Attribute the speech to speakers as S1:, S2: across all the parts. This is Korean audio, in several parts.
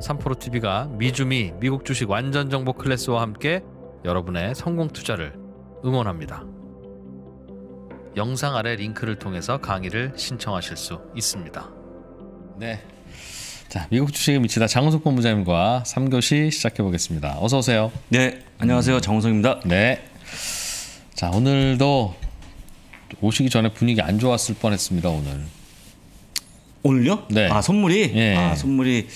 S1: 삼포로 TV가 미주미 미국 주식 완전 정보 클래스와 함께 여러분의 성공 투자를 응원합니다. 영상 아래 링크를 통해서 강의를 신청하실 수 있습니다. 네. 자, 미국 주식에 미치다 장우석 본부장님과 3교시 시작해 보겠습니다. 어서 오세요. 네, 안녕하세요. 장우석입니다. 네. 자, 오늘도 오시기 전에 분위기 안 좋았을 뻔했습니다, 오늘.
S2: 오늘요? 네. 아, 선물이? 네. 아, 선물이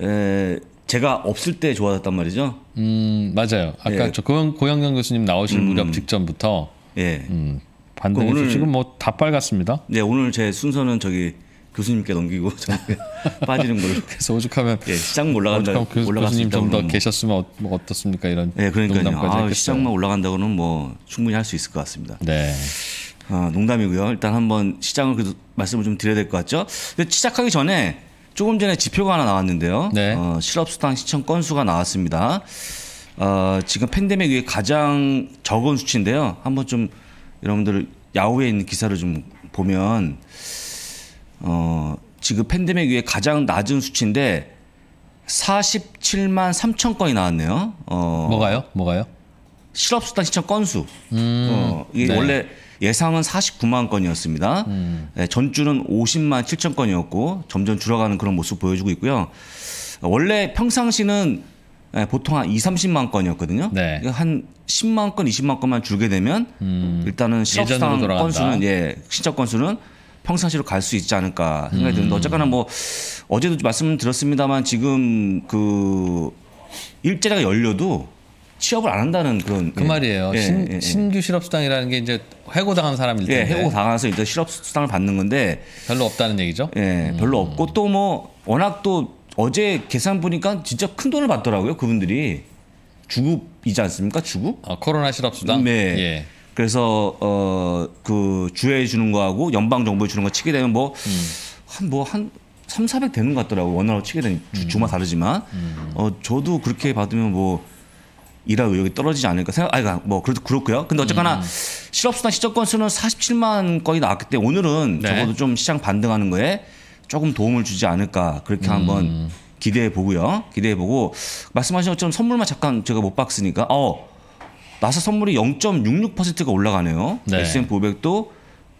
S2: 에, 제가 없을 때 좋아졌단 말이죠. 음 맞아요. 아까 예. 저 고영, 고영경 교수님 나오실 음. 무렵 직전부터 예. 음, 반등해 오늘, 지금 뭐 다 빨갛습니다. 네 오늘 제 순서는 저기 교수님께 넘기고 빠지는 걸로. 그래서 오죽하면 예, 시장 올라간다. 교, 올라갔님 좀 더
S1: 계셨으면 어, 뭐 떻습니까 이런. 네, 그러니까요. 아, 시장만
S2: 올라간다고는 뭐 충분히 할 수 있을 것 같습니다. 네. 아, 농담이고요. 일단 한번 시장을 그래도 말씀을 좀 드려야 될 것 같죠. 근데 시작하기 전에 조금 전에 지표가 하나 나왔는데요. 네. 어, 실업수당 신청 건수가 나왔습니다. 어, 지금 팬데믹 위에 가장 적은 수치인데요. 한번 좀 여러분들 야후에 있는 기사를 좀 보면 어, 지금 팬데믹 위에 가장 낮은 수치인데 47만 3천 건이 나왔네요. 어, 뭐가요? 뭐가요? 실업수당 신청 건수
S1: 음, 어, 이게 네. 원래
S2: 예상은 49만 건이었습니다. 음. 네, 전주는 50만 7천 건이었고 점점 줄어가는 그런 모습 보여주고 있고요. 원래 평상시는 네, 보통 한 2, 30만 건이었거든요. 네. 한 10만 건, 20만 건만 줄게 되면 음. 일단은 실업수당 건수는 예, 신청 건수는 평상시로 갈 수 있지 않을까 생각이 드는데 음. 어쨌거나 뭐 어제도 말씀드렸습니다만 지금 그 일제가 열려도 취업을 안 한다는 그런 그 예. 말이에요. 예, 신, 예, 예. 신규 실업수당이라는 게 이제 해고당한 사람일 때 예, 해고당해서 이제 실업수당을 받는 건데 별로 없다는 얘기죠. 예, 음. 별로 없고 또 뭐 워낙 또 어제 계산 보니까 진짜 큰 돈을 받더라고요 그분들이 주급이지 않습니까 주급? 아, 코로나 실업수당. 네. 예. 그래서 어 그 주에 주는 거하고 연방 정부에 주는 거 치게 되면 뭐 한 뭐한 음. 뭐한 3, 400 되는 것 같더라고요. 원화로 치게 되면 주, 음. 주마 다르지만 음. 어 저도 그렇게 받으면 뭐 일하 의욕이 떨어지지 않을까 생각. 아이가 뭐 그래도 그렇고요. 근데 어쨌거나 음. 실업수당 시적 건수는 47만 건이 나왔기 때문에 오늘은 네. 적어도 좀 시장 반등하는 거에 조금 도움을 주지 않을까 그렇게 음. 한번 기대해 보고요. 기대해 보고 말씀하신 것처럼 선물만 잠깐 제가 못 봤으니까 어 나사 선물이 0.66%가 올라가네요. 네. S&P 500도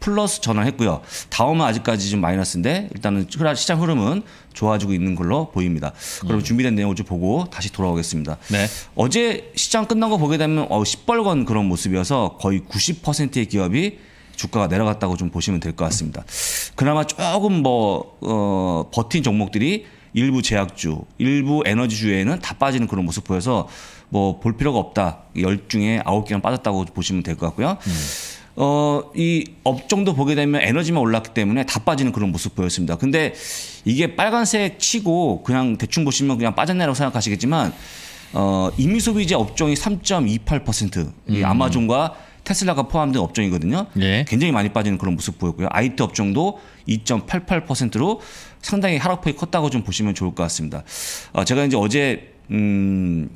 S2: 플러스 전환했고요. 다음은 아직까지 좀 마이너스인데 일단은 시장 흐름은 좋아지고 있는 걸로 보입니다. 그럼 음. 준비된 내용을 좀 보고 다시 돌아오겠습니다. 네. 어제 시장 끝난 거 보게 되면 어, 시뻘건 그런 모습이어서 거의 90%의 기업이 주가가 내려갔다고 좀 보시면 될 것 같습니다. 그나마 조금 뭐 어, 버틴 종목들이 일부 제약주, 일부 에너지주에는 다 빠지는 그런 모습 보여서 뭐 볼 필요가 없다. 열 중에 아홉 개는 빠졌다고 보시면 될 것 같고요. 음. 어, 이 업종도 보게 되면 에너지만 올랐기 때문에 다 빠지는 그런 모습 보였습니다. 근데 이게 빨간색 치고 그냥 대충 보시면 그냥 빠졌네라고 생각하시겠지만 어, 이미 소비재 업종이 3.28%, 이 음. 아마존과 테슬라가 포함된 업종이거든요. 예. 굉장히 많이 빠지는 그런 모습 보였고요. IT 업종도 2.88%로 상당히 하락폭이 컸다고 좀 보시면 좋을 것 같습니다. 어, 제가 이제 어제 음,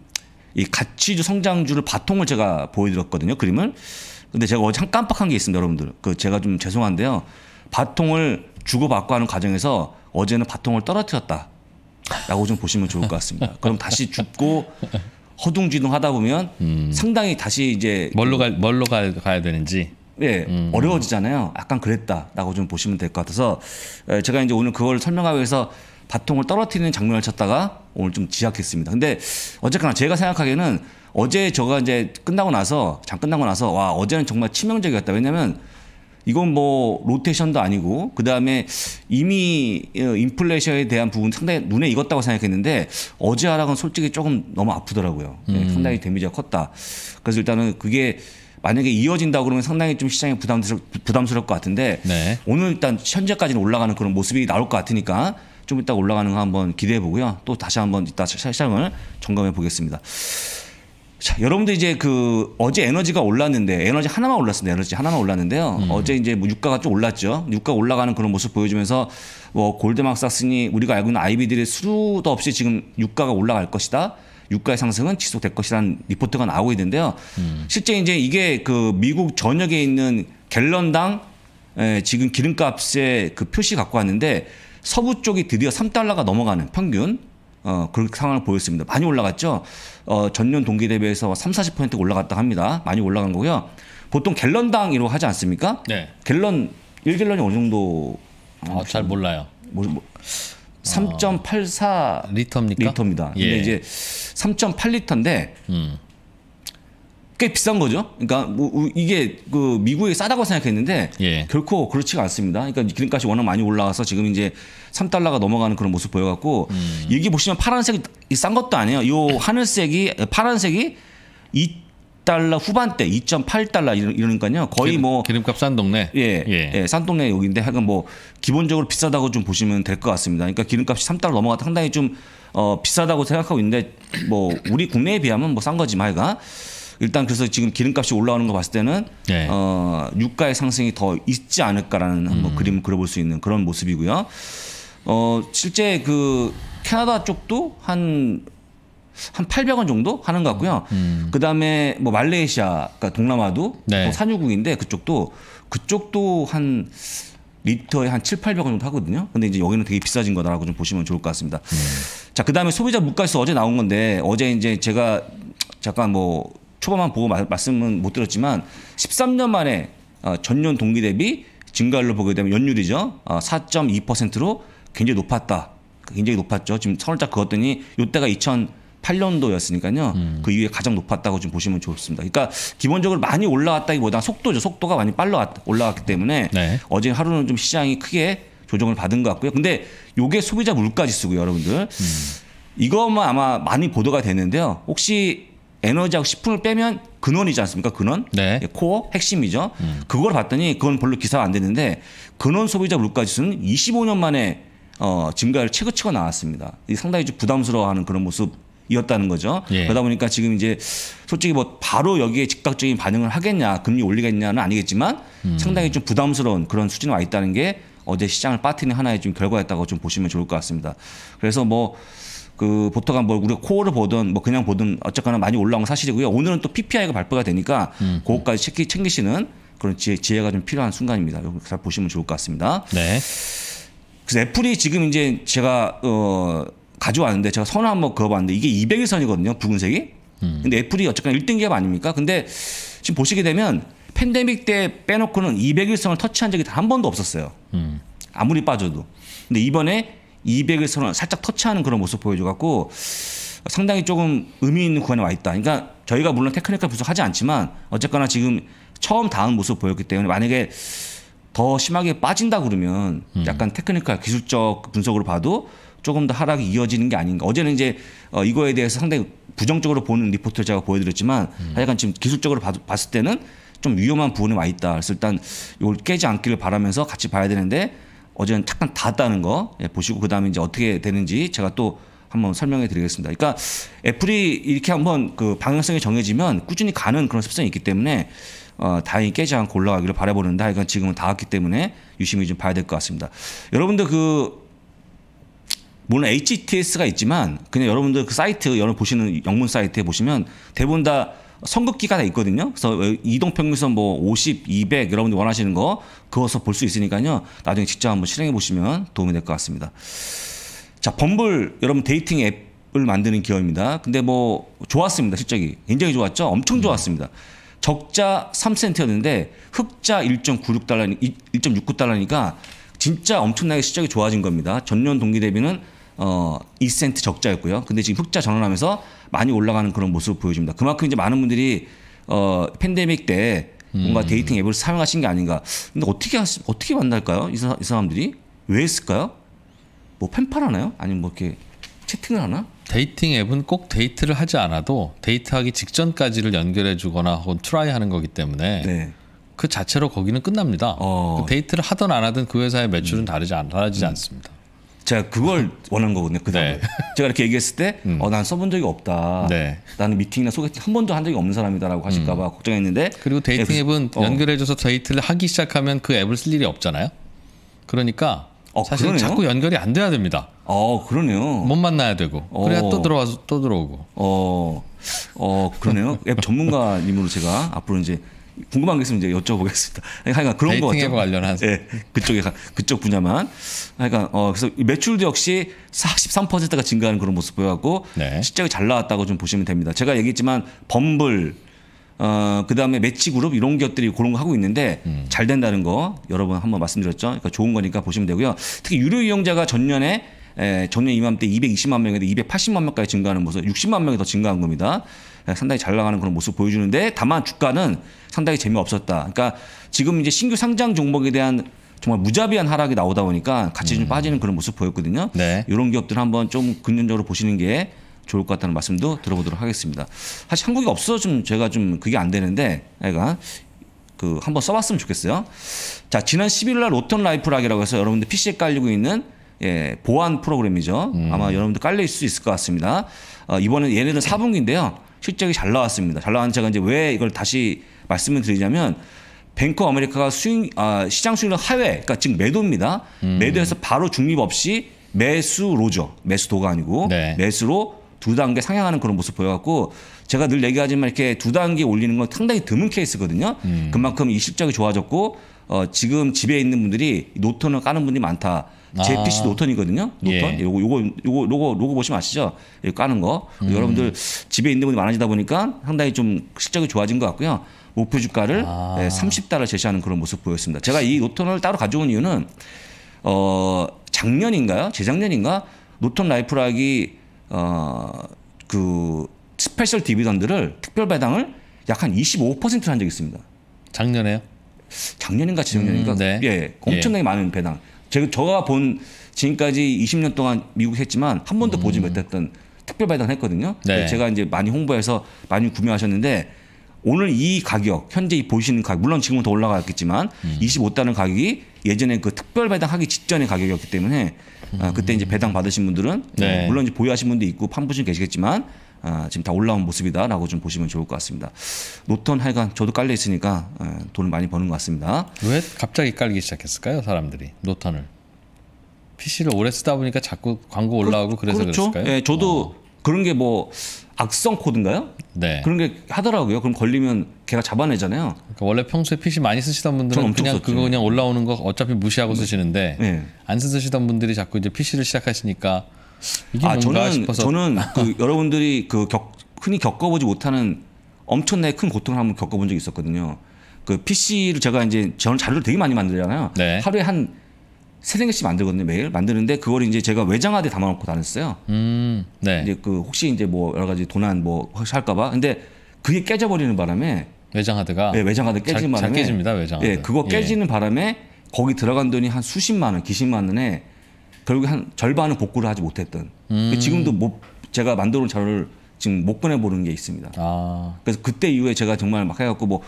S2: 이 가치주 성장주를 바통을 제가 보여드렸거든요. 그림을. 근데 제가 어제 깜빡한 게 있습니다, 여러분들. 그 제가 좀 죄송한데요. 바통을 주고받고 하는 과정에서 어제는 바통을 떨어뜨렸다. 라고 좀 보시면 좋을 것 같습니다. 그럼 다시 죽고 허둥지둥 하다 보면 음. 상당히 다시 이제 뭘로 갈 뭘로 갈, 가야 되는지 예, 음. 어려워지잖아요. 약간 그랬다라고 좀 보시면 될 것 같아서 제가 이제 오늘 그걸 설명하기 위해서 바통을 떨어뜨리는 장면을 찾다가 오늘 좀 지약했습니다. 근데 어쨌거나 제가 생각하기에는 어제 저가 이제 끝나고 나서 장 끝나고 나서 와 어제는 정말 치명적이었다. 왜냐면 이건 뭐 로테이션도 아니고 그 다음에 이미 어, 인플레이션에 대한 부분 상당히 눈에 익었다고 생각했는데 어제 하락은 솔직히 조금 너무 아프더라고요. 네, 음. 상당히 데미지가 컸다. 그래서 일단은 그게 만약에 이어진다고 그러면 상당히 좀 시장에 부담스럽부담스럽것 같은데 네. 오늘 일단 현재까지는 올라가는 그런 모습이 나올 것 같으니까 좀 이따 올라가는 거 한번 기대해 보고요. 또 다시 한번 이따 시장을 점검해 보겠습니다. 자, 여러분들 이제 그 어제 에너지가 올랐는데 에너지 하나만 올랐습니다. 에너지 하나만 올랐는데요. 음. 어제 이제 뭐 유가가 좀 올랐죠. 유가 올라가는 그런 모습 보여주면서 뭐 골드만삭스니 우리가 알고 있는 아이비들의 수도 없이 지금 유가가 올라갈 것이다. 유가의 상승은 지속될 것이라는 리포트가 나오고 있는데요. 음. 실제 이제 이게 그 미국 전역에 있는 갤런당 에, 예, 지금 기름값의 그 표시 갖고 왔는데 서부 쪽이 드디어 3달러가 넘어가는 평균 어, 그런 상황을 보였습니다. 많이 올라갔죠. 어, 전년 동기 대비해서 3, 40% 올라갔다 합니다. 많이 올라간 거고요. 보통 갤런당 이라고 하지 않습니까? 네. 갤런 1갤런이 어느 정도 아, 잘 뭐 몰라요. 뭐, 뭐3.84 어, 리터입니까? 리터입니다. 예. 근데 이제 3.8리터인데 음. 꽤 비싼 거죠. 그러니까 뭐 이게 그미국이 싸다고 생각했는데 예. 결코 그렇지가 않습니다. 그러니까 기름값이 워낙 많이 올라가서 지금 이제 3달러가 넘어가는 그런 모습 보여갖고 음. 여기 보시면 파란색이 싼 것도 아니에요. 요 하늘색이 파란색이 이달러 후반대 2.8달러 이러니까요. 거의 기름, 뭐 기름값 싼 동네. 예, 예, 예, 싼 동네 여기인데 하여간 뭐 기본적으로 비싸다고 좀 보시면 될 것 같습니다. 그러니까 기름값이 3달러 넘어가다 상당히 좀 어, 비싸다고 생각하고 있는데 뭐 우리 국내에 비하면 뭐 싼 거지 말가. 일단 그래서 지금 기름값이 올라오는 거 봤을 때는 네. 어, 유가의 상승이 더 있지 않을까라는 한번 음. 그림을 그려볼 수 있는 그런 모습이고요. 어, 실제 그 캐나다 쪽도 한 한 800원 정도 하는 것 같고요. 음. 그 다음에 뭐 말레이시아, 그러니까 동남아도 네. 뭐 산유국인데 그쪽도 그쪽도 한 리터에 한 7, 800원 정도 하거든요. 근데 이제 여기는 되게 비싸진 거다라고 좀 보시면 좋을 것 같습니다. 음. 자, 그 다음에 소비자 물가에서 어제 나온 건데 어제 이제 제가 잠깐 뭐 초반만 보고 마, 말씀은 못 들었지만 13년 만에 어, 전년 동기 대비 증가율로 보게 되면 연율이죠. 어, 4.2%로 굉장히 높았다. 굉장히 높았죠. 지금 선을짝 그었더니 요때가 2008년도였으니까요. 음. 그 이후에 가장 높았다고 좀 보시면 좋습니다. 그러니까 기본적으로 많이 올라왔다기보다 속도죠. 속도가 많이 빨라 올라왔기 때문에 네. 어제 하루는 좀 시장이 크게 조정을 받은 것 같고요. 근데 요게 소비자 물가 지수고요, 여러분들. 음. 이것만 아마 많이 보도가 되는데요. 혹시 에너지하고 식품을 빼면 근원이지 않습니까? 근원? 네. 예, 코어 핵심이죠. 음. 그걸 봤더니 그건 별로 기사가 안 됐는데 근원 소비자 물가 지수는 25년 만에 어, 증가를 최고치가 나왔습니다. 상당히 좀 부담스러워하는 그런 모습 이었다는 거죠. 예. 그러다 보니까 지금 이제 솔직히 뭐 바로 여기에 즉각적인 반응을 하겠냐, 금리 올리겠냐는 아니겠지만 음. 상당히 좀 부담스러운 그런 수준에 와 있다는 게 어제 시장을 빠트리는 하나의 좀 결과였다고 좀 보시면 좋을 것 같습니다. 그래서 뭐그 보터가 뭐 우리가 코어를 보든 뭐 그냥 보든 어쨌거나 많이 올라온 건 사실이고요. 오늘은 또 PPI가 발표가 되니까 음. 그것까지 챙기, 챙기시는 그런 지혜, 지혜가 좀 필요한 순간입니다. 여기 잘 보시면 좋을 것 같습니다. 네. 그래서 애플이 지금 이제 제가 어 가져왔는데 제가 선을 한번 그어봤는데 이게 200일 선이거든요. 붉은색이. 음. 근데 애플이 어쨌거나 1등 기업 아닙니까? 근데 지금 보시게 되면 팬데믹 때 빼놓고는 200일선을 터치한 적이 단 한 번도 없었어요. 음. 아무리 빠져도. 근데 이번에 200을 서로 살짝 터치하는 그런 모습 보여줘갖고 상당히 조금 의미 있는 구간에 와 있다. 그러니까 저희가 물론 테크니컬 분석하지 않지만 어쨌거나 지금 처음 닿은 모습 보였기 때문에 만약에 더 심하게 빠진다 그러면 음. 약간 테크니컬 기술적 분석으로 봐도 조금 더 하락이 이어지는 게 아닌가. 어제는 이제 어, 이거에 대해서 상당히 부정적으로 보는 리포트를 제가 보여드렸지만 음. 약간 지금 기술적으로 봐, 봤을 때는 좀 위험한 부분에 와 있다. 그래서 일단 이걸 깨지 않기를 바라면서 같이 봐야 되는데 어제는 잠깐 닿았다는 거 예, 보시고 그 다음에 이제 어떻게 되는지 제가 또 한번 설명해 드리겠습니다. 그러니까 애플이 이렇게 한번 그 방향성이 정해지면 꾸준히 가는 그런 습성이 있기 때문에 어, 다행히 깨지 않고 올라가기를 바라보는데 하여간 지금은 닿았기 때문에 유심히 좀 봐야 될 것 같습니다. 여러분들 그 물론 HTS가 있지만 그냥 여러분들 그 사이트 여러분 보시는 영문 사이트에 보시면 대부분 다 성급기가 다 있거든요. 그래서 이동평균선 뭐 50, 200 여러분들 원하시는 거 그어서 볼 수 있으니까요. 나중에 직접 한번 실행해 보시면 도움이 될 것 같습니다. 자, 범블 여러분 데이팅 앱을 만드는 기업입니다. 근데 뭐 좋았습니다. 실적이 굉장히 좋았죠. 엄청 음. 좋았습니다. 적자 3센트였는데 흑자 1.96달러, 1.69달러니까 진짜 엄청나게 실적이 좋아진 겁니다. 전년 동기 대비는 어2센트 적자였고요. 근데 지금 흑자 전환하면서 많이 올라가는 그런 모습을 보여줍니다. 그만큼 이제 많은 분들이 어 팬데믹 때 뭔가 음. 데이팅 앱을 사용하신 게 아닌가. 근데 어떻게 하시, 어떻게 만날까요? 이, 사, 이 사람들이 왜 했을까요? 뭐 팬팔 하나요? 아니면 뭐 이렇게 채팅을 하나? 데이팅 앱은
S1: 꼭 데이트를 하지 않아도 데이트하기 직전까지를 연결해주거나 혹은 트라이하는 거기 때문에 네. 그 자체로 거기는 끝납니다. 어. 그 데이트를 하든 안 하든 그 회사의 매출은 음. 다르지 않,
S2: 달라지지 음. 않습니다. 제가 그걸 원한 거거든요. 그다음에 네. 제가 이렇게 얘기했을 때, 음. 어, 난 써본 적이 없다. 네. 나는 미팅이나 소개팅 한 번도 한 적이 없는 사람이다라고 하실까봐 음. 걱정했는데. 그리고 데이팅 앱은 어.
S1: 연결해줘서 데이트를 하기
S2: 시작하면 그 앱을 쓸 일이 없잖아요. 그러니까 어, 사실 그 자꾸 연결이 안 돼야 됩니다. 어, 그러네요. 못 만나야 되고 그래야 어. 또 들어와 서또 들어오고. 어, 어 그러네요. 앱 전문가님으로 제가 앞으로 이제 궁금한 게 있으면 이제 여쭤보겠습니다. 그러니까 하여간 그런 거 같죠. 관련한. 네, 그쪽에 가, 그쪽 분야만. 하여간 어 그래서 매출도 역시 43%가 증가하는 그런 모습 보여갖고 네. 실적이 잘 나왔다고 좀 보시면 됩니다. 제가 얘기했지만 범블 어, 그 다음에 매치그룹 이런 것들이 그런 거 하고 있는데 음. 잘 된다는 거 여러분 한번 말씀드렸죠. 그러니까 좋은 거니까 보시면 되고요. 특히 유료 이용자가 전년에 에, 예, 전년 이맘때 220만 명인데 280만 명까지 증가하는 모습, 60만 명이 더 증가한 겁니다. 예, 상당히 잘 나가는 그런 모습 보여주는데 다만 주가는 상당히 재미없었다. 그러니까 지금 이제 신규 상장 종목에 대한 정말 무자비한 하락이 나오다 보니까 같이 좀 음. 빠지는 그런 모습 보였거든요. 네. 이런 기업들 한번 좀 근면적으로 보시는 게 좋을 것 같다는 말씀도 들어보도록 하겠습니다. 사실 한국이 없어 좀 제가 좀 그게 안 되는데 애가 그 한번 써봤으면 좋겠어요. 자 지난 11일 날 로턴 라이프락이라고 해서 여러분들 PC에 깔리고 있는 예, 보안 프로그램이죠. 음. 아마 여러분들 깔릴 수 있을 것 같습니다. 어, 이번에 얘네는 4분기인데요. 실적이 잘 나왔습니다. 잘 나왔는데 제가 이제 왜 이걸 다시 말씀을 드리냐면 뱅크 아메리카가 수익 아, 시장 수익률 하회, 그러니까 지금 매도입니다. 음. 매도해서 바로 중립 없이 매수로죠. 매수도가 아니고 네. 매수로 두 단계 상향하는 그런 모습 보여갖고 제가 늘 얘기하지만 이렇게 두 단계 올리는 건 상당히 드문 케이스거든요. 음. 그만큼 이 실적이 좋아졌고 어, 지금 집에 있는 분들이 노트는 까는 분이 많다. JPC 아. 노턴이거든요. 노턴. 예. 요거 요거 요거 로고 로고 보시면 아시죠? 이거 예, 까는 거. 음. 여러분들 집에 있는 분이 많아지다 보니까 상당히 좀 실적이 좋아진 것 같고요. 목표 주가를 아. 네, 예, 30달러 제시하는 그런 모습 보였습니다. 제가 이 노턴을 따로 가져온 이유는 어 작년인가요? 재작년인가? 노턴 라이프락이 어 그 스페셜 디비던드를 특별 배당을 약 한 25%를 한 적이 있습니다. 작년에요? 작년인가 재작년인가 음, 네. 예, 엄청나게 예. 많은 배당 제가 저가 본 지금까지 20년 동안 미국 했지만 한 번도 음. 보지 못했던 특별 발단 했거든요. 네. 제가 이제 많이 홍보해서 많이 구매하셨는데 오늘 이 가격 현재 이 보시는 가격 물론 지금은 더 올라갔겠지만 음. 25달러 가격이 예전에 그 특별 배당하기 직전의 가격이었기 때문에 음. 아, 그때 이제 배당 받으신 분들은 네. 물론 이제 보유하신 분도 있고 판부신 계시겠지만 아, 지금 다 올라온 모습이다라고 좀 보시면 좋을 것 같습니다. 노턴 하여간 저도 깔려 있으니까 예, 돈을 많이 버는 것 같습니다. 왜 갑자기 깔기 시작했을까요, 사람들이 노턴을? PC를 오래 쓰다 보니까 자꾸 광고 올라오고 그, 래서 그렇죠? 그랬을까요? 예, 저도 어. 그런 게 뭐 악성 코드인가요? 네. 그런 게 하더라고요. 그럼 걸리면 걔가 잡아내잖아요. 그러니까 원래 평소에 PC 많이 쓰시던 분들은 그냥 썼죠. 그거 그냥
S1: 올라오는 거 어차피 무시하고 네. 쓰시는데 네. 안 쓰시던 분들이 자꾸 이제 PC를
S2: 시작하시니까
S1: 이게 아, 저는 싶어서. 저는
S2: 그 여러분들이 그 겪, 흔히 겪어보지 못하는 엄청나게 큰 고통을 한번 겪어본 적이 있었거든요. 그 PC를 제가 이제 저는 자료를 되게 많이 만들잖아요. 네. 하루에 한 세네 개씩 만들거든요 매일 만드는데 그걸 이제 제가 외장하드에 담아놓고 다녔어요. 음, 네. 이제 그 혹시 이제 뭐 여러 가지 도난 뭐 할까봐. 근데 그게 깨져버리는 바람에 외장하드가 네, 외장하드 깨지는 잘, 바람에 잘 깨집니다 외장하드. 네, 그거 예. 깨지는 예. 바람에 거기 들어간 돈이 한 수십만 원, 기십만 원에 결국 한 절반은 복구를 하지 못했던. 음. 지금도 못 제가 만들어 놓은 자료를 지금 못 보내 보는 게 있습니다. 아. 그래서 그때 이후에 제가 정말 막 해갖고 뭐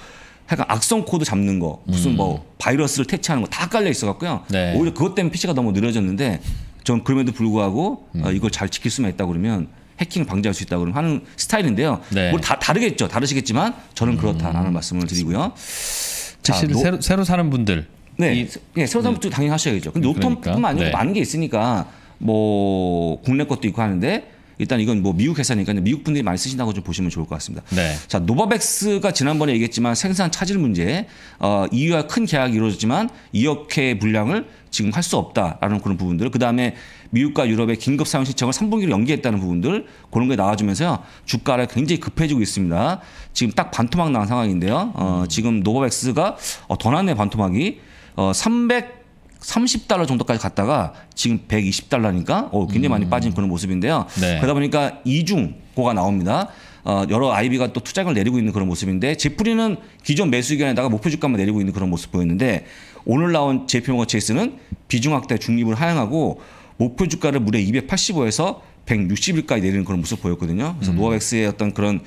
S2: 약간 악성 코드 잡는 거 무슨 음. 뭐 바이러스를 퇴치하는 거 다 깔려 있어갖고요. 네. 오히려 그것 때문에 PC가 너무 느려졌는데 전 그럼에도 불구하고 음. 어, 이걸 잘 지킬 수만 있다 그러면 해킹 을 방지할 수 있다 그러면 하는 스타일인데요. 네. 뭐다 다르겠죠. 다르시겠지만 저는 그렇다라는 음. 말씀을 드리고요. p c 자, 새로, 새로 사는 분들 네, 이, 네 새우산부터 예, 네. 음. 당연히 하셔야죠. 근데 음, 그러니까. 옵텀뿐만 아니고 네. 많은 게 있으니까 뭐 국내 것도 있고 하는데 일단 이건 뭐 미국 회사니까 미국 분들이 많이 쓰신다고 좀 보시면 좋을 것 같습니다. 네. 자 노바백스가 지난번에 얘기했지만 생산 차질 문제, 어, EU와 큰 계약이 이루어졌지만 2억회 분량을 지금 할 수 없다라는 그런 부분들, 그 다음에 미국과 유럽의 긴급 사용 신청을 3분기로 연기했다는 부분들 그런 게 나와주면서요 주가를 굉장히 급해지고 있습니다. 지금 딱 반토막 난 상황인데요. 어, 음. 지금 노바백스가 어, 더 낮네 반토막이. 어, 300 30달러 정도까지 갔다가 지금 120달러니까 어, 굉장히 많이 음. 빠진 그런 모습인데요. 네. 그러다 보니까 이중고가 나옵니다. 어, 여러 아이비가 또 투자금을 내리고 있는 그런 모습인데 제프리는 기존 매수 의견에다가 목표 주가만 내리고 있는 그런 모습 보였는데 오늘 나온 제피모가 체이스는 비중 확대 중립을 하향하고 목표 주가를 무려 285에서 160일까지 내리는 그런 모습 보였거든요. 그래서 음. 노아백스의 어떤 그런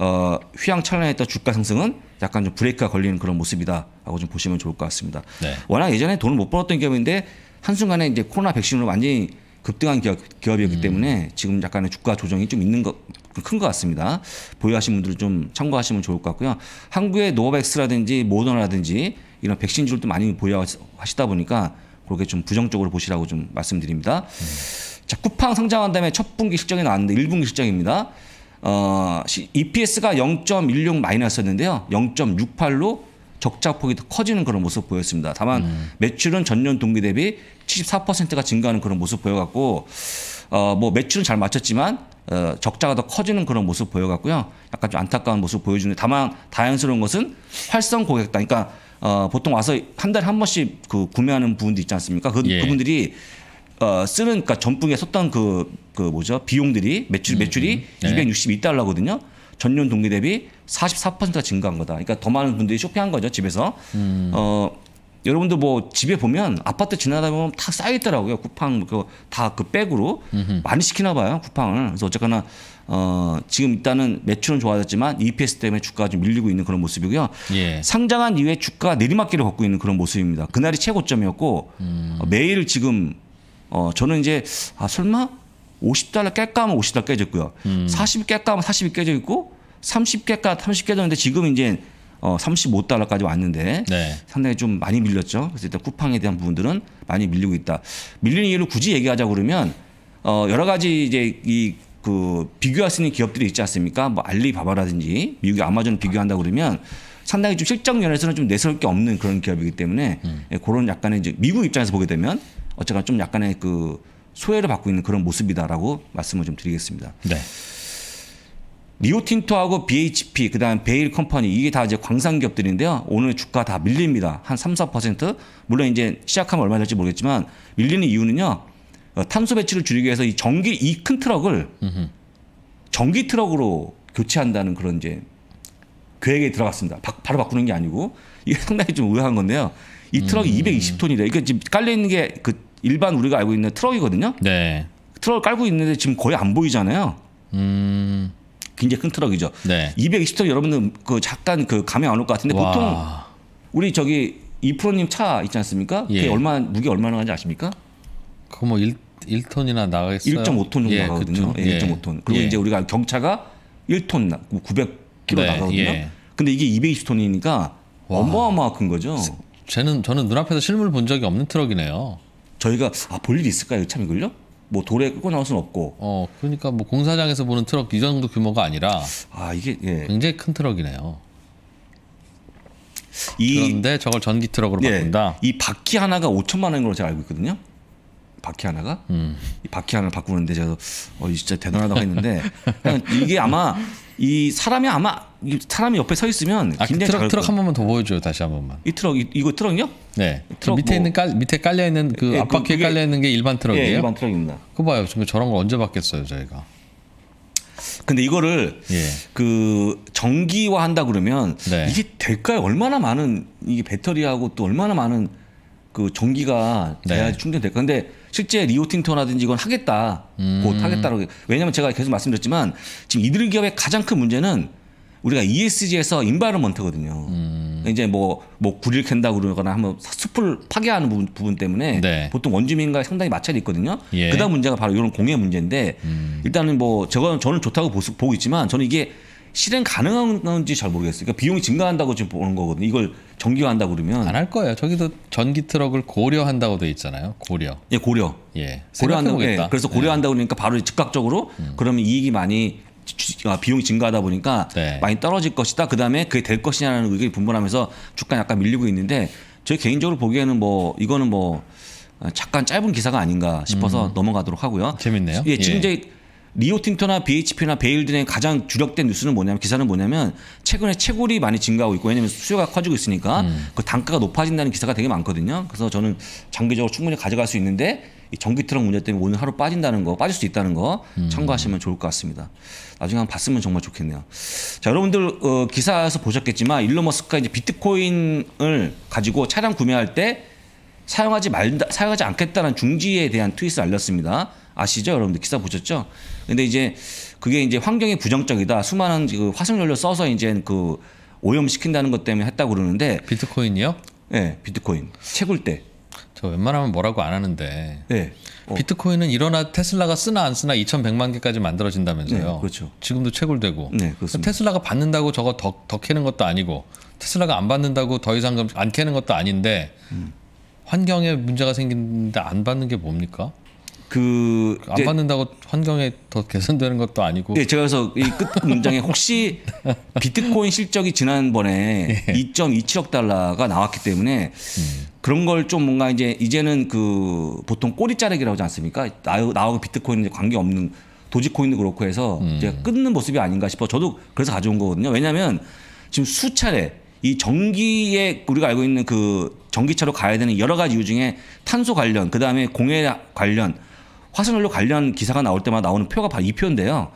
S2: 어, 휘황찬란했던 주가 상승은 약간 좀 브레이크가 걸리는 그런 모습이다라고 좀 보시면 좋을 것 같습니다. 네. 워낙 예전에 돈을 못 벌었던 기업인데 한순간에 이제 코로나 백신으로 완전히 급등한 기업, 기업이었기 음. 때문에 지금 약간의 주가 조정이 좀 있는 것 큰 것 같습니다. 보유하신 분들은 좀 참고하시면 좋을 것 같고요. 한국의 노바백스라든지 모더나라든지 이런 백신주를 많이 보유하시다 보니까 그렇게 좀 부정적으로 보시라고 좀 말씀드립니다. 음. 자, 쿠팡 성장한 다음에 첫 분기 실적이 나왔는데 1분기 실적입니다. 어, EPS가 0.16 마이너스였는데요. 0.68로 적자 폭이 더 커지는 그런 모습 보였습니다. 다만 음. 매출은 전년 동기 대비 74%가 증가하는 그런 모습 보여갖고 어, 뭐 매출은 잘 맞췄지만 어, 적자가 더 커지는 그런 모습 보여갖고요. 약간 좀 안타까운 모습 보여주는데 다만 다행스러운 것은 활성 고객단, 그러니까 어, 보통 와서 한 달에 한 번씩 그 구매하는 부분도 있지 않습니까? 그, 예. 그분들이 어, 쓰는 그러니까 전풍에 썼던 그, 그 뭐죠 비용들이 매출 매출이 음, 음. 네. 262달러거든요. 전년 동기 대비 44%가 증가한 거다. 그러니까 더 많은 분들이 쇼핑한 거죠 집에서. 음. 어 여러분들 뭐 집에 보면 아파트 지나다 보면 다 쌓여 있더라고요 쿠팡 그다 그 백으로 음흠. 많이 시키나 봐요 쿠팡을. 그래서 어쨌거나 어, 지금 일단은 매출은 좋아졌지만 EPS 때문에 주가가 좀 밀리고 있는 그런 모습이고요. 예. 상장한 이후에 주가 내리막길을 걷고 있는 그런 모습입니다. 그날이 최고점이었고 음. 매일 지금 어, 저는 이제 아 설마 50달러 깰까 하면 50달러 깨졌고요. 음. 40 깰까 하면 40이 깨져 있고 30 깰까 30 깨졌는데 지금 이제 어, 35달러까지 왔는데 네. 상당히 좀 많이 밀렸죠. 그래서 일단 쿠팡에 대한 부분들은 많이 밀리고 있다. 밀리는 이유를 굳이 얘기하자 그러면 어, 여러 가지 이제 이 그 비교할 수 있는 기업들이 있지 않습니까? 뭐 알리바바라든지 미국의 아마존 비교한다 그러면 상당히 좀 실적 면에서는 좀 내세울 게 없는 그런 기업이기 때문에 음. 예, 그런 약간의 이제 미국 입장에서 보게 되면 어쨌거나 좀 약간의 그 소외를 받고 있는 그런 모습이다라고 말씀을 좀 드리겠습니다. 네. 리오틴토하고 BHP 그다음 베일 컴퍼니 이게 다 이제 광산 기업들인데요. 오늘 주가 다 밀립니다. 한 3, 4%. 물론 이제 시작하면 얼마 될지 모르겠지만 밀리는 이유는요. 어, 탄소 배출을 줄이기 위해서 이 전기 이 큰 트럭을 전기 트럭으로 교체한다는 그런 이제 계획에 들어갔습니다. 바, 바, 로 바꾸는 게 아니고 이게 상당히 좀 의아한 건데요. 이 트럭이 음. 220톤이래. 그러니까 지금 깔려 있는 게 그 일반 우리가 알고 있는 트럭이거든요. 네. 트럭을 깔고 있는데 지금 거의 안 보이잖아요. 음. 굉장히 큰 트럭이죠. 네. 220톤 여러분들 그 잠깐 그 감이 안 올 것 같은데 와. 보통 우리 저기 이 프로님 차 있지 않습니까? 예. 그게 얼마 무게 얼마나 가는지 아십니까? 그거 뭐 1, 1톤이나 나가겠어요. 1.5톤 정도 예, 나가거든요. 예, 1.5톤. 예. 그리고 예. 이제 우리가 경차가 1톤 900kg 네, 나가거든요. 근데 이게 220톤이니까 어마어마한 거죠. 쟤는 저는 눈앞에서 실물 본 적이 없는 트럭이네요. 저희가 아,
S1: 볼 일이 있을까요? 참 이걸요? 뭐돌에 끌고 나올 수는 없고. 어, 그러니까 뭐 공사장에서 보는 트럭 이 정도 규모가 아니라 아, 이게 예. 굉장히 큰 트럭이네요.
S2: 이, 그런데 저걸 전기 트럭으로 예, 바꾼다. 이 바퀴 하나가 5천만 원인 걸로 제가 알고 있거든요. 바퀴 하나가 음. 이 바퀴 하나를 바꾸는데 제가 어 진짜 대단하다고 했는데 이게 아마 이 사람이 아마 이 사람이 옆에 서 있으면 아, 그 굉 트럭, 트럭 한 번만 더 보여줘요 다시 한 번만 이 트럭 이, 이거 트럭이요?
S1: 네 그 트럭 밑에 뭐, 있는
S2: 깔 밑에 깔려 있는 그 예, 그 앞바퀴에 그, 깔려 있는 게 일반 트럭이에요? 예, 일반 트럭입니다. 그 봐요 정말 저런 걸 언제 봤겠어요 저희가 근데 이거를 예. 그 전기화 한다 그러면 네. 이게 될까요? 얼마나 많은 이게 배터리하고 또 얼마나 많은 그 전기가 네. 돼야 네. 충전될까? 근데 실제 리오팅토나든지 이건 하겠다 음. 곧 하겠다라고 왜냐하면 제가 계속 말씀드렸지만 지금 이들 기업의 가장 큰 문제는 우리가 ESG에서 인바이러먼트거든요. 음. 그러니까 이제 뭐, 뭐 구리를 캔다 그러거나 하면 숲을 파괴하는 부분, 부분 때문에 네. 보통 원주민과 상당히 마찰이 있거든요. 예. 그다음 문제가 바로 이런 공예 문제인데 음. 일단은 뭐 저건 저는 좋다고 보고 있지만 저는 이게 실행 가능한 건지 잘 모르겠어요. 그니까 비용이 증가한다고 지금 보는 거거든요. 이걸 전기화한다 고 그러면 안 할 거예요. 저기도 전기 트럭을 고려한다고 돼 있잖아요. 고려. 예, 고려.
S1: 예. 고려한다고 예, 그래서 네. 고려한다고
S2: 그러니까 바로 즉각적으로 음. 그러면 이익이 많이 아, 비용이 증가하다 보니까 네. 많이 떨어질 것이다. 그다음에 그게 될 것이냐는 의견이 분분하면서 주가 약간 밀리고 있는데 저희 개인적으로 보기에는 뭐 이거는 뭐 어, 잠깐 짧은 기사가 아닌가 싶어서 음. 넘어가도록 하고요. 재밌네요. 예, 지금 예. 이제 리오틴터나 BHP나 베일 등의 가장 주력된 뉴스는 뭐냐면 기사는 뭐냐면 최근에 채굴이 많이 증가하고 있고 왜냐면 수요가 커지고 있으니까 음. 그 단가가 높아진다는 기사가 되게 많거든요. 그래서 저는 장기적으로 충분히 가져갈 수 있는데 이 전기 트럭 문제 때문에 오늘 하루 빠진다는 거, 빠질 수 있다는 거 음. 참고하시면 좋을 것 같습니다. 나중에 한번 봤으면 정말 좋겠네요. 자, 여러분들 어, 기사에서 보셨겠지만 일론 머스크가 이제 비트코인을 가지고 차량 구매할 때 사용하지 말 사용하지 않겠다는 중지에 대한 트윗을 알렸습니다. 아시죠, 여러분들 기사 보셨죠? 근데 이제 그게 이제 환경에 부정적이다. 수많은 그 화석연료 써서 이제 그 오염시킨다는 것 때문에 했다고 그러는데 비트코인이요? 네, 비트코인. 채굴 때. 저 웬만하면 뭐라고 안 하는데.
S1: 네. 어. 비트코인은 일어나 테슬라가 쓰나 안 쓰나 2,100만 개까지 만들어진다면서요. 네, 그렇죠. 지금도 채굴되고. 네, 그렇습니다. 테슬라가 받는다고 저거 더, 더 캐는 것도 아니고 테슬라가 안 받는다고 더 이상 안 캐는 것도 아닌데 음. 환경에 문제가 생긴데안 받는 게 뭡니까? 그안 받는다고 환경에 더 개선되는 것도 아니고. 네, 제가 그래서 이
S2: 끝 문장에 혹시 비트코인 실적이 지난번에 예. 2.27억 달러가 나왔기 때문에 음. 그런 걸 좀 뭔가 이제 이제는 그 보통 꼬리 자르기라고 하지 않습니까? 나, 나하고 비트코인 관계 없는 도지코인도 그렇고 해서 음. 이제 끊는 모습이 아닌가 싶어. 저도 그래서 가져온 거거든요. 왜냐하면 지금 수차례 이 전기에 우리가 알고 있는 그 전기차로 가야 되는 여러 가지 이유 중에 탄소 관련, 그 다음에 공해 관련, 화산연료 관련 기사가 나올 때마다 나오는 표가 바로 이 표인데요.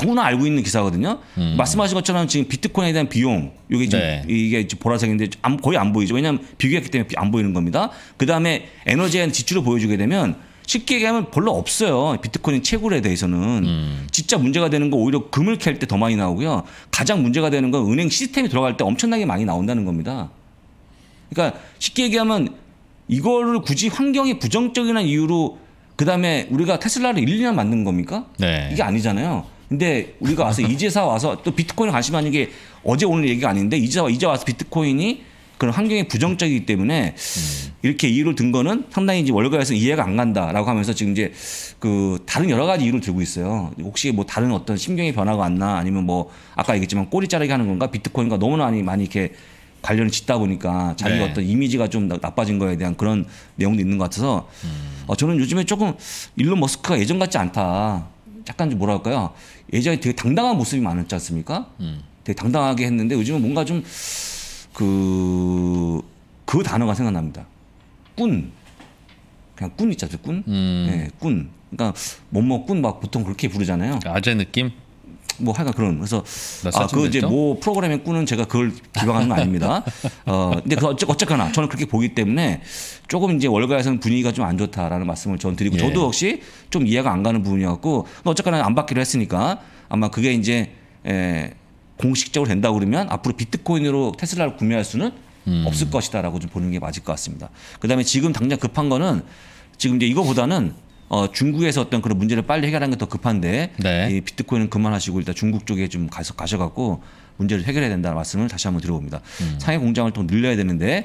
S2: 누구나 알고 있는 기사거든요. 음. 말씀하신 것처럼 지금 비트코인에 대한 비용 이게 지금 네. 이게 보라색인데 거의 안 보이죠. 왜냐하면 비교했기 때문에 안 보이는 겁니다. 그 다음에 에너지에 대한 지출을 보여주게 되면 쉽게 얘기하면 별로 없어요. 비트코인 채굴에 대해서는 음. 진짜 문제가 되는 거 오히려 금을 캘 때 더 많이 나오고요. 가장 문제가 되는 건 은행 시스템이 들어갈 때 엄청나게 많이 나온다는 겁니다. 그러니까 쉽게 얘기하면 이거를 굳이 환경이 부정적이라는 이유로 그다음에 우리가 테슬라를 1, 년 만든 겁니까? 네. 이게 아니잖아요. 근데 우리가 와서 이제서 와서 또 비트코인 관심하는 게 어제 오늘 얘기가 아닌데 이제 이제 와서 비트코인이 그런 환경이 부정적이기 때문에 음. 이렇게 이유를 든 거는 상당히 이제 월가에서 이해가 안 간다라고 하면서 지금 이제 그 다른 여러 가지 이유를 들고 있어요. 혹시 뭐 다른 어떤 심경의 변화가 왔나 아니면 뭐 아까 얘기했지만 꼬리 자르기 하는 건가 비트코인과 너무나 많이 많이 이렇게 관련을 짓다 보니까 자기 네. 어떤 이미지가 좀 나빠진 거에 대한 그런 내용도 있는 것 같아서 음. 어, 저는 요즘에 조금 일론 머스크가 예전 같지 않다. 약간 좀 뭐랄까요? 예전에 되게 당당한 모습이 많았지 않습니까? 음. 되게 당당하게 했는데 요즘은 뭔가 좀 그, 그 단어가 생각납니다. 꾼. 그냥 꾼 있잖아요, 꾼. 음. 네, 꾼. 그러니까 뭐뭐 꾼 막 보통 그렇게 부르잖아요. 아재 느낌? 뭐 하여간 그런 그래서 아 그 이제 뭐프로그램에 꾸는 제가 그걸 기방하는건 아닙니다. 어 근데 그 어째, 어쨌거나 저는 그렇게 보기 때문에 조금 이제 월가에서는 분위기가 좀 안 좋다라는 말씀을 전 드리고 예. 저도 역시 좀 이해가 안 가는 부분이었고 어쨌거나 안 받기로 했으니까 아마 그게 이제 에, 예, 공식적으로 된다고 그러면 앞으로 비트코인으로 테슬라를 구매할 수는 음. 없을 것이다라고 좀 보는 게 맞을 것 같습니다. 그다음에 지금 당장 급한 거는 지금 이제 이거보다는 어, 중국에서 어떤 그런 문제를 빨리 해결하는 게 더 급한데 네. 이 비트코인은 그만하시고 일단 중국 쪽에 좀 가서 가셔갖고 문제를 해결해야 된다는 말씀을 다시 한번 드려봅니다. 음. 상해 공장을 더 늘려야 되는데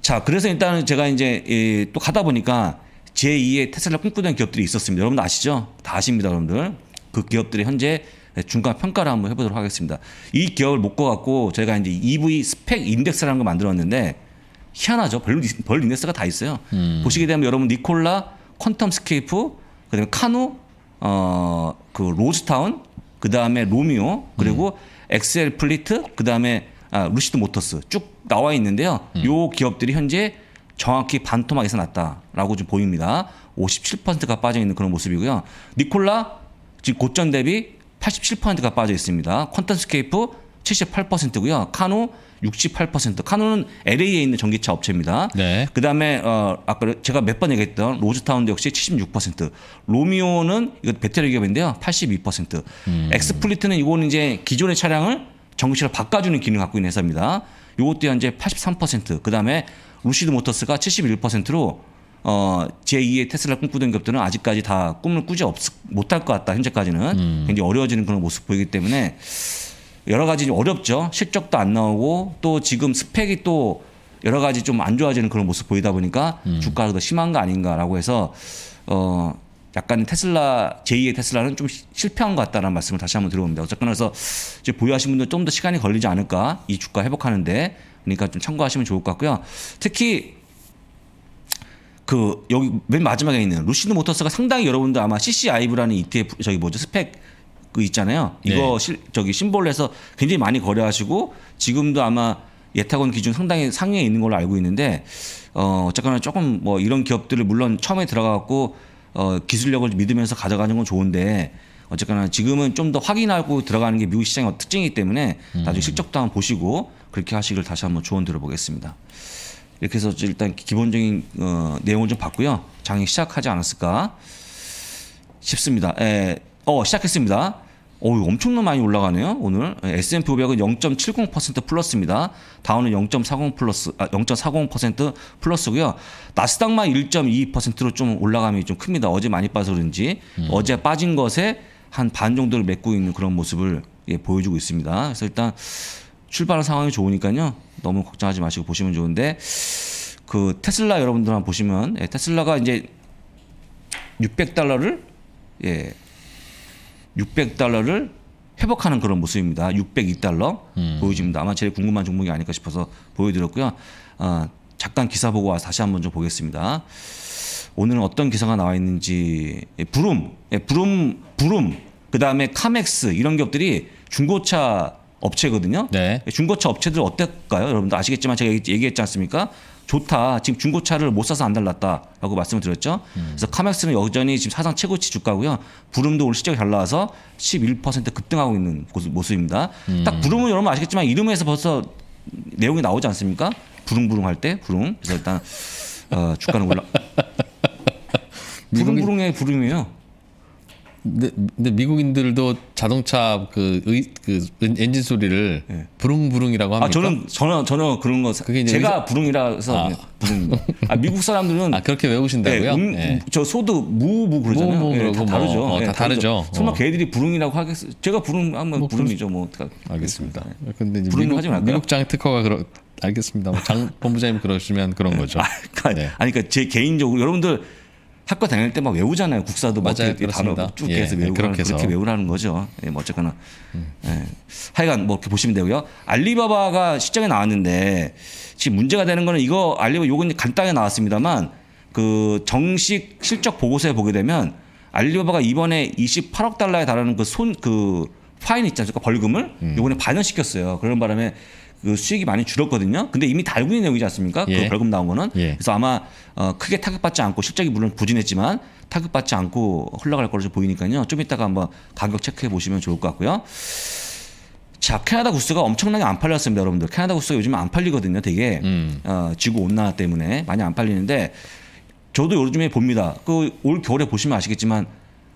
S2: 자 그래서 일단은 제가 이제 이, 또 가다 보니까 제2의 테슬라 꿈꾸던 기업들이 있었습니다. 여러분들 아시죠? 다 아십니다, 여러분들. 그 기업들이 현재 중간 평가를 한번 해보도록 하겠습니다. 이 기업을 묶어 갖고 제가 이제 EV 스펙 인덱스라는 걸 만들었는데 희한하죠. 벌, 벌 인덱스가 다 있어요. 음. 보시게 되면 여러분 니콜라 퀀텀 스케이프, 그다음에 카누, 어, 그 로즈타운, 그다음에 로미오, 그리고 음. 엑셀 플리트, 그다음에 아, 루시드 모터스 쭉 나와 있는데요. 음. 요 기업들이 현재 정확히 반토막에서 났다라고 좀 보입니다. 57%가 빠져 있는 그런 모습이고요. 니콜라 지금 고점 대비 87%가 빠져 있습니다. 퀀텀스케이프 78%고요. 카누 68%. 카노는 LA에 있는 전기차 업체입니다. 네. 그다음에 어 아까 제가 몇 번 얘기했던 로즈타운도 역시 76%. 로미오는 이거 배터리 기업인데요. 82%. 음. 엑스플리트는 이거는 이제 기존의 차량을 전기차로 바꿔주는 기능을 갖고 있는 회사입니다. 이것도 현재 83%. 그다음에 루시드 모터스가 71%로 어, 제2의 테슬라 꿈꾸던 기업들은 아직까지 다 꿈을 꾸지 못할 것 같다. 현재까지는 음. 굉장히 어려워지는 그런 모습 보이기 때문에 여러 가지 좀 어렵죠. 실적도 안 나오고 또 지금 스펙이 또 여러 가지 좀 안 좋아지는 그런 모습 보이다 보니까 음. 주가가 더 심한 거 아닌가라고 해서 어 약간 테슬라 제2의 테슬라는 좀 실패한 것 같다라는 말씀을 다시 한번 드려봅니다. 어쨌거나 그래서 이제 보유하신 분들 좀 더 시간이 걸리지 않을까 이 주가 회복하는데 그러니까 좀 참고하시면 좋을 것 같고요. 특히 그 여기 맨 마지막에 있는 루시드 모터스가 상당히 여러분들 아마 CCIV라는 ETF 저기 뭐죠 스펙 그 있잖아요. 이거 네. 실, 저기 심볼에서 굉장히 많이 거래하시고 지금도 아마 예타원 기준 상당히 상위에 있는 걸로 알고 있는데 어 어쨌거나 조금 뭐 이런 기업들을 물론 처음에 들어가갖고 어 기술력을 믿으면서 가져가는 건 좋은데 어쨌거나 지금은 좀 더 확인하고 들어가는 게 미국 시장의 특징이기 때문에 음. 나중에 실적도 한번 보시고 그렇게 하시길 다시 한번 조언 들어보겠습니다 이렇게 해서 일단 기본적인 어, 내용을 좀 봤고요. 장이 시작하지 않았을까 싶습니다. 에, 예. 어, 시작했습니다. 어우, 엄청나 많이 올라가네요, 오늘. 예, S&P 500은 0.70% 플러스입니다. 다운은 0.40 플러스, 아, 0.40% 플러스고요. 나스닥만 1.22%로 좀 올라감이 좀 큽니다. 어제 많이 빠서 그런지. 음. 어제 빠진 것에 한 반 정도를 메고 있는 그런 모습을 예, 보여주고 있습니다. 그래서 일단 출발 상황이 좋으니까요. 너무 걱정하지 마시고 보시면 좋은데, 그 테슬라 여러분들 만 보시면, 예, 테슬라가 이제 600달러를 예, 600달러를 회복하는 그런 모습입니다. 602달러 음. 보여집니다. 아마 제일 궁금한 종목이 아닐까 싶어서 보여드렸고요. 어, 잠깐 기사 보고 와서 다시 한번 좀 보겠습니다. 오늘은 어떤 기사가 나와 있는지 예, 부름, 예, 부름, 부름, 그 다음에 카맥스 이런 기업들이 중고차 업체거든요. 네. 예, 중고차 업체들 어떨까요? 여러분들 아시겠지만 제가 얘기했지 않습니까? 좋다. 지금 중고차를 못 사서 안 달랐다라고 말씀을 드렸죠. 음. 그래서 카맥스는 여전히 지금 사상 최고치 주가고요. 부름도 올 실적이 잘 나와서 11% 급등하고 있는 모습입니다. 음. 딱 부름은 여러분 아시겠지만 이름에서 벌써 내용이 나오지 않습니까? 부릉부릉 할 때 부릉. 그래서 일단 어, 주가는 올라. 부릉부릉의 부릉이에요.
S1: 근데, 근데, 미국인들도 자동차 그, 의, 그 엔진 소리를 네. 부릉부릉이라고 합니다. 아 저는
S2: 전혀 전혀 그런 거 그게 제가 의자... 부릉이라서 아. 아 미국 사람들은 아 그렇게 외우신다고요? 네, 음, 네. 저 소드 무무 그러잖아요. 무, 무 네, 다 다르죠. 뭐, 어, 다다 다르죠. 설마 어. 걔들이 부릉이라고 하겠어? 제가 부릉 하면 뭐, 부릉이죠. 뭐 알겠습니다. 근데 이제 미국, 하지 말까요? 미국장
S1: 특허가 그런 알겠습니다.
S2: 뭐 장 본부장님 그러시면 그런 거죠. 아, 그러니까, 네. 아니, 그러니까 제 개인적으로 여러분들 학교 다닐 때 막 외우잖아요. 국사도 막 맞아요. 단어 쭉 예, 해서 외우고 예, 그렇게, 그렇게, 외우라는 거죠. 예, 뭐 어쨌거나 음. 예. 하여간 뭐 이렇게 보시면 되고요. 알리바바가 시장에 나왔는데 지금 문제가 되는 거는 이거 알리바바 요건 간단하게 나왔습니다만 그 정식 실적 보고서에 보게 되면 알리바바가 이번에 28억 달러에 달하는 그 손그 그 파인 있지 않습니까 벌금을 음. 요번에 반영시켰어요. 그런 바람에 그 수익이 많이 줄었거든요. 근데 이미 달 알고 있는 내용이지 않습니까? 예. 그 벌금 나온 거는. 예. 그래서 아마 어, 크게 타격받지 않고 실적이 물론 부진했지만 타격받지 않고 흘러갈 걸로 보이니까요. 좀 이따가 한번 가격 체크해 보시면 좋을 것 같고요. 자, 캐나다 구스가 엄청나게 안 팔렸습니다, 여러분들. 캐나다 구스가 요즘 안 팔리거든요, 되게. 음. 어, 지구 온난화 때문에 많이 안 팔리는데 저도 요즘에 봅니다. 그 올 겨울에 보시면 아시겠지만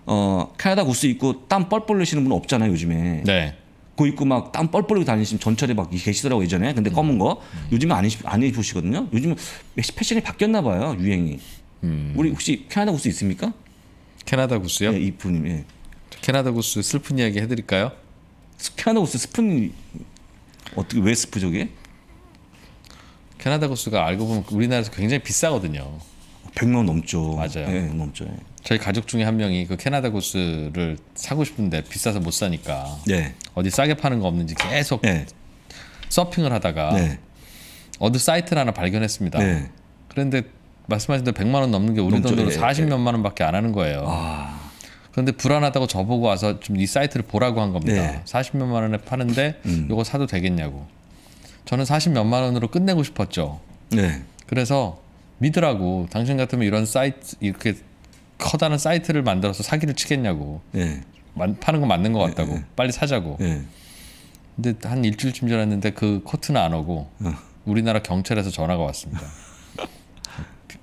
S2: 어, 캐나다 구스 입고 땀 뻘뻘 흘리시는분 없잖아요, 요즘에. 네. 그 입고 막 땀 뻘뻘 흘리고 다니시면 전철에 막 계시더라고 예전에. 근데 음. 검은 거. 음. 요즘에 안, 입, 안 입으시거든요. 요즘 은 패션이 바뀌었나 봐요. 유행이. 음. 우리 혹시 캐나다 구스 있습니까? 캐나다 구스요? 예, 이분님. 예. 캐나다 구스 슬픈 이야기 해드릴까요?
S1: 캐나다 구스 슬픈 어떻게 왜슬프죠 저게? 캐나다 구스가 알고 보면 우리나라에서 굉장히 비싸거든요. 100만 넘죠. 맞아요. 예, 넘죠. 예. 저희 가족 중에 한 명이 그 캐나다 고스를 사고 싶은데 비싸서 못 사니까 네. 어디 싸게 파는 거 없는지 계속 네. 서핑을 하다가 네. 어느 사이트를 하나 발견했습니다. 네. 그런데 말씀하신 대로 100만 원 넘는 게 우리 돈으로 40 몇만 원밖에 안 하는 거예요. 아... 그런데 불안하다고 저보고 와서 좀 이 사이트를 보라고 한 겁니다. 40 몇만 원에 파는데 음. 이거 사도 되겠냐고. 저는 40 몇만 원으로 끝내고 싶었죠. 네. 그래서 믿으라고 당신 같으면 이런 사이트 이렇게 커다란 사이트를 만들어서 사기를 치겠냐고. 예. 파는 건 맞는 것 예, 같다고. 예, 빨리 사자고. 예. 근데 한 일주일쯤 지했는데그 커트는 안 오고 어. 우리나라 경찰에서 전화가 왔습니다.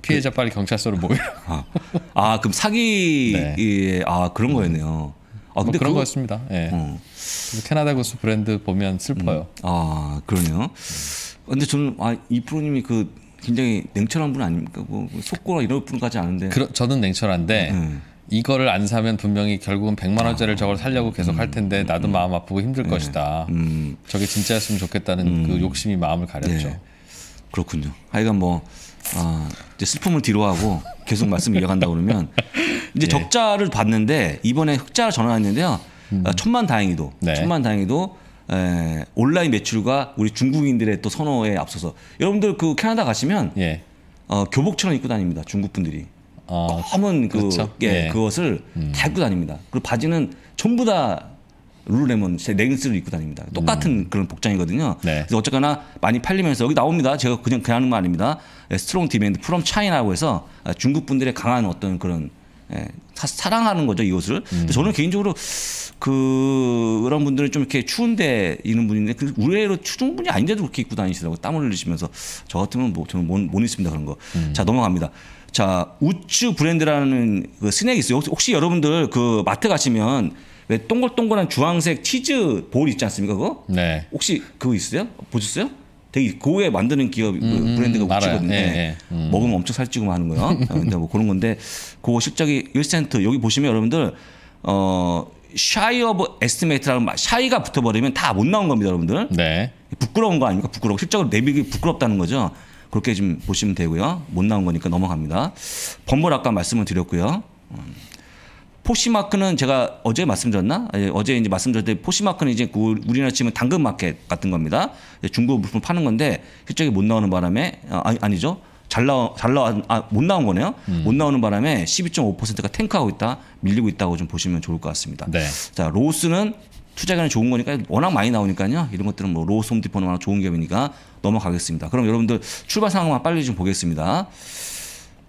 S1: 피해자 그 빨리 경찰서로 모여 아,
S2: 아 그럼 사기 네. 아 그런 거였네요. 아 뭐 근데 뭐 그런 그거... 거였습니다. 예. 어. 캐나다 고수 브랜드 보면 슬퍼요. 음. 아 그러네요. 근데 저는 아이 프로님이 그 굉장히 냉철한 분 아닙니까? 뭐, 뭐 속고나 이런 분까지 아는데. 그러, 저는
S1: 냉철한데 음. 이거를 안 사면 분명히 결국은 100만 원짜리를 아. 저걸 살려고 계속 음. 할 텐데 음, 나도 음. 마음 아프고 힘들 네. 것이다. 음. 저게 진짜였으면 좋겠다는 음. 그 욕심이 마음을 가렸죠. 네.
S2: 그렇군요. 하여간 뭐 아, 이제 슬픔을 뒤로하고 계속 말씀 이어간다 그러면 이제 예. 적자를 봤는데 이번에 흑자를 전환했는데요. 아, 천만 다행히도 네. 천만 다행히도 에, 예, 온라인 매출과 우리 중국인들의 또 선호에 앞서서 여러분들 그 캐나다 가시면 예. 어, 교복처럼 입고 다닙니다 중국 분들이 어, 검은 그 그렇죠? 예, 예. 그것을 음. 다 입고 다닙니다 그리고 바지는 전부 다룰레몬 레깅스를 입고 다닙니다 똑같은 음. 그런 복장이거든요 네. 그래서 어쨌거나 많이 팔리면서 여기 나옵니다 제가 그냥 그냥 하는 말 아닙니다 스트롱 디맨드 프롬 차이나고 해서 아, 중국 분들의 강한 어떤 그런 예, 사, 랑하는 거죠 이웃을. 음. 저는 개인적으로 그, 그런 분들은 좀 이렇게 추운데 있는 분인데 그 의외로 추운 분이 아닌데도 그렇게 입고 다니시더라고 땀을 흘리시면서 저 같으면 뭐 저는 못, 못 입습니다 그런 거. 음. 자 넘어갑니다. 자 우츠 브랜드라는 그 스낵 있어요. 혹시, 혹시 여러분들 그 마트 가시면 왜 동글동글한 주황색 치즈 볼 있지 않습니까 그거? 네. 혹시 그거 있어요? 보셨어요? 되게 고에 만드는 기업 그 음, 음, 브랜드가 우치거든요. 예, 예. 음. 먹으면 엄청 살찌고 하는 거요. 어, 근데 뭐 그런 건데 그 십자기 1센트 여기 보시면 여러분들 어 샤이 오브 에스티메이트라는 말 샤이가 붙어버리면 다 못 나온 겁니다, 여러분들. 네. 부끄러운 거 아닙니까? 부끄러워. 실적으로 내비기 부끄럽다는 거죠. 그렇게 좀 보시면 되고요. 못 나온 거니까 넘어갑니다. 번벌 아까 말씀을 드렸고요. 음. 포시마크는 제가 어제 말씀드렸나? 예, 어제 이제 말씀드렸을 때 포시마크는 이제 그 우리나라 치면 당근마켓 같은 겁니다. 중고 물품 파는 건데 실적이 못 나오는 바람에 아, 아니, 죠잘 나와 잘 나와 아, 못 나온 거네요. 음. 못 나오는 바람에 12.5%가 탱크하고 있다, 밀리고 있다고 좀 보시면 좋을 것 같습니다. 네. 자 로스는 투자기간이 좋은 거니까 워낙 많이 나오니까요. 이런 것들은 뭐 로스 홈디포는 워낙 좋은 기업이니까 넘어가겠습니다. 그럼 여러분들 출발 상황만 빨리 좀 보겠습니다.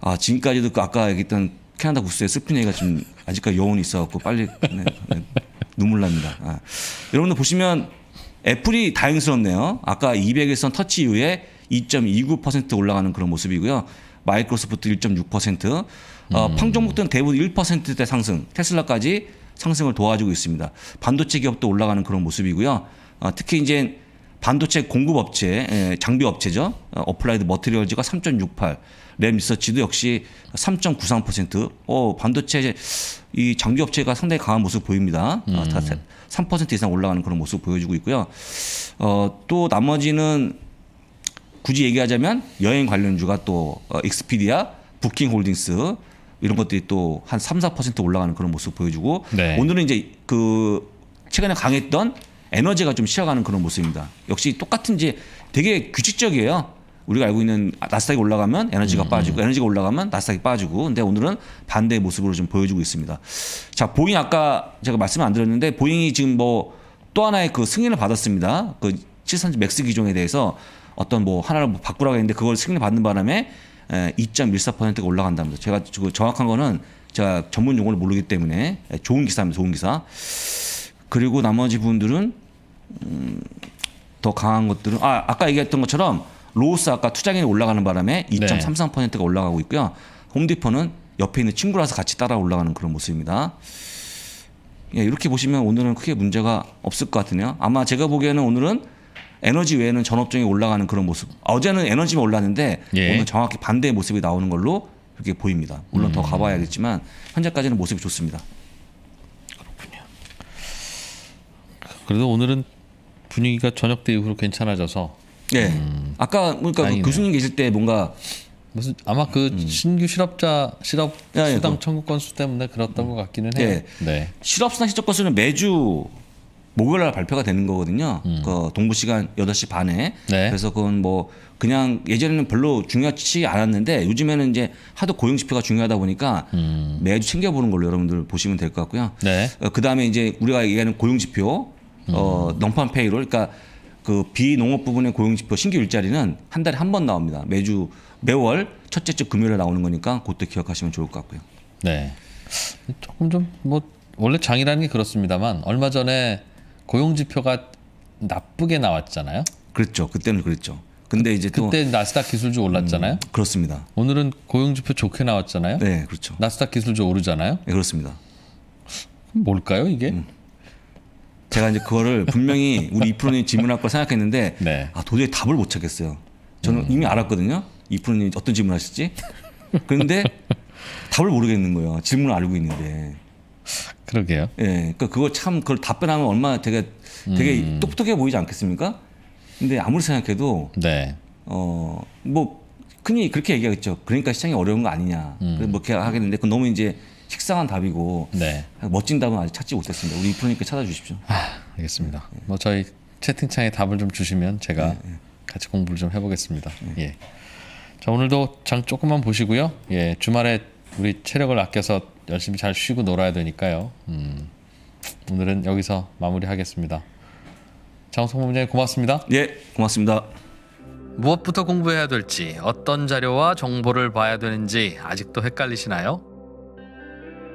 S2: 아 지금까지도 그 아까 얘기했던 캐나다 구스의 슬픈 얘기가 지금 아직까지 여운이 있어갖고 빨리 네, 네, 눈물 납니다. 아. 여러분들 보시면 애플이 다행스럽네요. 아까 200일선 터치 이후에 2.29% 올라가는 그런 모습이고요. 마이크로소프트 1.6%, 어, 음. 종목들은 대부분 1%대 상승, 테슬라까지 상승을 도와주고 있습니다. 반도체 기업도 올라가는 그런 모습이고요. 어, 특히 이제 반도체 공급 업체, 예, 장비 업체죠. 어, 어플라이드 머티리얼즈가 램 리서치도 역시 3.93%. 어, 반도체 이 장비 업체가 상당히 강한 모습 보입니다. 아, 음. 어, 다3% 이상 올라가는 그런 모습 보여주고 있고요. 어, 또 나머지는 굳이 얘기하자면 여행 관련주가 또 어, 익스피디아, 부킹 홀딩스 이런 것들이 또 한 3, 4% 올라가는 그런 모습 보여주고 네. 오늘은 이제 그 최근에 강했던 에너지가 좀 쉬어가는 그런 모습입니다. 역시 똑같은 이제 되게 규칙적이에요. 우리가 알고 있는 나스닥이 올라가면 에너지가 음, 빠지고 음. 에너지가 올라가면 나스닥이 빠지고 근데 오늘은 반대의 모습으로 좀 보여주고 있습니다. 자 보잉 아까 제가 말씀을 안 드렸는데 보잉이 지금 뭐 또 하나의 그 승인을 받았습니다. 그737 맥스 기종에 대해서 어떤 뭐 하나를 뭐 바꾸라고 했는데 그걸 승인을 받는 바람에 2.14%가 올라간답니다. 제가 정확한 거는 제가 전문 용어를 모르기 때문에 좋은 기사입니다. 좋은 기사. 그리고 나머지 분들은 음, 더 강한 것들은 아 아까 얘기했던 것처럼 로우스 아까 투자금이 올라가는 바람에 2.33%가 올라가고 있고요. 홈디포는 옆에 있는 친구라서 같이 따라 올라가는 그런 모습입니다. 예, 이렇게 보시면 오늘은 크게 문제가 없을 것같네요 아마 제가 보기에는 오늘은 에너지 외에는 전업종이 올라가는 그런 모습. 어제는 에너지만 올랐는데 예. 오늘 정확히 반대의 모습이 나오는 걸로 이렇게 보입니다. 물론 음. 더 가봐야겠지만 현재까지는 모습이 좋습니다. 그렇군요.
S1: 그래도 오늘은 분위기가 저녁 때 이후로 괜찮아져서 네. 음.
S2: 아까 그러니까
S1: 그 교수님 계실 때 뭔가 무슨 아마 그 음. 신규 실업자 실업 아, 예, 수당 그. 청구 건수 때문에 그렇던 음. 것 같기는 해요. 네.
S2: 네. 실업 수당 실적 건수는 매주 목요일 날 발표가 되는 거거든요. 음. 그 동부 시간 여덟 시 반에. 네. 그래서 그건 뭐 그냥 예전에는 별로 중요하지 않았는데 요즘에는 이제 하도 고용 지표가 중요하다 보니까 음. 매주 챙겨 보는 걸로 여러분들 보시면 될 것 같고요. 네. 어, 그다음에 이제 우리가 얘기하는 고용 지표 어, 넘판 음. 페이로 그러니까 그 비농업 부분의 고용지표 신규 일자리는 한 달에 한 번 나옵니다. 매주 매월 첫째 주 금요일에 나오는 거니까 그때 기억하시면 좋을 것 같고요. 네.
S1: 조금 좀 뭐
S2: 원래 장이라는 게 그렇습니다만 얼마 전에
S1: 고용지표가 나쁘게 나왔잖아요. 그렇죠. 그때는 그랬죠. 근데 이제 그때 나스닥 기술주 올랐잖아요. 음, 그렇습니다. 오늘은 고용지표 좋게 나왔잖아요. 네, 그렇죠. 나스닥 기술주
S2: 오르잖아요. 네, 그렇습니다. 뭘까요, 이게? 음. 제가 이제 그거를 분명히 우리 이프로님 질문할 걸 생각했는데 네. 아 도저히 답을 못 찾겠어요. 저는 음. 이미 알았거든요. 이프로님 어떤 질문 하실지. 그런데 답을 모르겠는 거예요. 질문을 알고 있는데. 그러게요. 예. 그러니까 그거 참 그걸 답변하면 얼마나 되게 되게 음. 똑똑해 보이지 않겠습니까? 근데 아무리 생각해도 네. 어뭐 흔히 그렇게 얘기하겠죠. 그러니까 시장이 어려운 거 아니냐. 음. 그뭐 이렇게 하겠는데 그 너무 이제 식상한 답이고 네. 멋진 답은 아직 찾지 못했습니다. 우리 프로님께 찾아주십시오. 아,
S1: 알겠습니다. 네. 뭐 저희 채팅창에 답을 좀 주시면 제가 네, 네. 같이 공부를 좀 해보겠습니다. 네. 예. 자 오늘도 장 조금만 보시고요. 예, 주말에 우리 체력을 아껴서 열심히 잘 쉬고 놀아야 되니까요. 음, 오늘은 여기서 마무리하겠습니다. 장성 본부장님 고맙습니다. 예, 고맙습니다. 무엇부터 공부해야 될지, 어떤 자료와 정보를 봐야 되는지 아직도 헷갈리시나요?